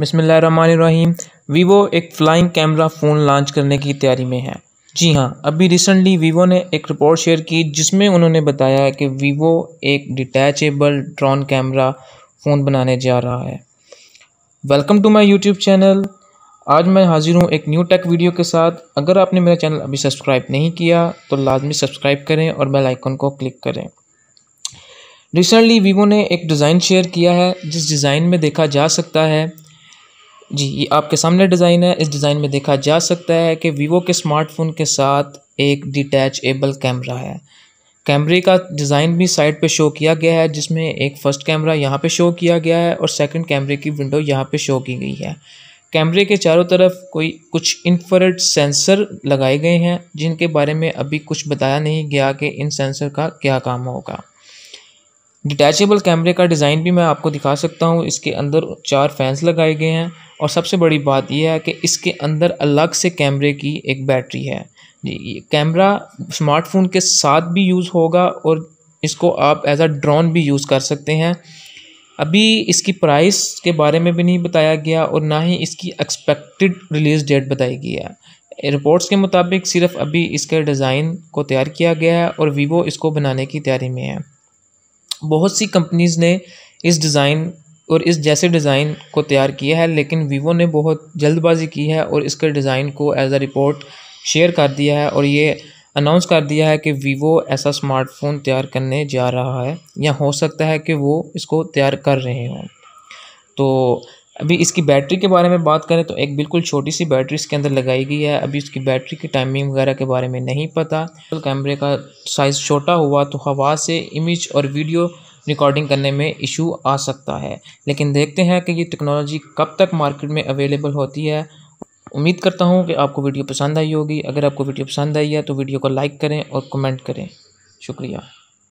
बिसमीम वीवो एक flying camera phone launch करने की तैयारी में है जी हाँ अभी रिसेंटली वीवो ने एक रिपोर्ट शेयर की जिसमें उन्होंने बताया है कि वीवो एक डिटैचेबल ड्रोन कैमरा फ़ोन बनाने जा रहा है welcome to my YouTube channel आज मैं हाजिर हूँ एक न्यू टेक वीडियो के साथ अगर आपने मेरा चैनल अभी सब्सक्राइब नहीं किया तो लाजमी सब्सक्राइब करें और बेल आइकन को क्लिक करें रिसेंटली वीवो ने एक डिज़ाइन शेयर किया है जिस डिज़ाइन में देखा जा सकता है जी ये आपके सामने डिज़ाइन है इस डिज़ाइन में देखा जा सकता है कि वीवो के स्मार्टफोन के साथ एक एबल कैमरा है कैमरे का डिज़ाइन भी साइड पे शो किया गया है जिसमें एक फ़र्स्ट कैमरा यहाँ पे शो किया गया है और सेकंड कैमरे की विंडो यहाँ पे शो की गई है कैमरे के चारों तरफ कोई कुछ इन्फ्रारेड सेंसर लगाए गए हैं जिनके बारे में अभी कुछ बताया नहीं गया कि इन सेंसर का क्या काम होगा डिटैचेबल कैमरे का डिज़ाइन भी मैं आपको दिखा सकता हूँ इसके अंदर चार फैंस लगाए गए हैं और सबसे बड़ी बात यह है कि इसके अंदर अलग से कैमरे की एक बैटरी है कैमरा स्मार्टफोन के साथ भी यूज़ होगा और इसको आप एज आ ड्रोन भी यूज़ कर सकते हैं अभी इसकी प्राइस के बारे में भी नहीं बताया गया और ना ही इसकी एक्सपेक्टेड रिलीज़ डेट बताई गई है रिपोर्ट्स के मुताबिक सिर्फ अभी इसके डिज़ाइन को तैयार किया गया है और वीवो इसको बनाने की तैयारी में है बहुत सी कंपनीज़ ने इस डिज़ाइन और इस जैसे डिज़ाइन को तैयार किया है लेकिन वीवो ने बहुत जल्दबाजी की है और इसके डिज़ाइन को एज अ रिपोर्ट शेयर कर दिया है और ये अनाउंस कर दिया है कि वीवो ऐसा स्मार्टफोन तैयार करने जा रहा है या हो सकता है कि वो इसको तैयार कर रहे हों तो अभी इसकी बैटरी के बारे में बात करें तो एक बिल्कुल छोटी सी बैटरी इसके अंदर लगाई गई है अभी इसकी बैटरी की टाइमिंग वगैरह के बारे में नहीं पता कैमरे का साइज़ छोटा हुआ तो हवा से इमेज और वीडियो रिकॉर्डिंग करने में इशू आ सकता है लेकिन देखते हैं कि ये टेक्नोलॉजी कब तक मार्केट में अवेलेबल होती है उम्मीद करता हूँ कि आपको वीडियो पसंद आई होगी अगर आपको वीडियो पसंद आई है तो वीडियो को लाइक करें और कमेंट करें शुक्रिया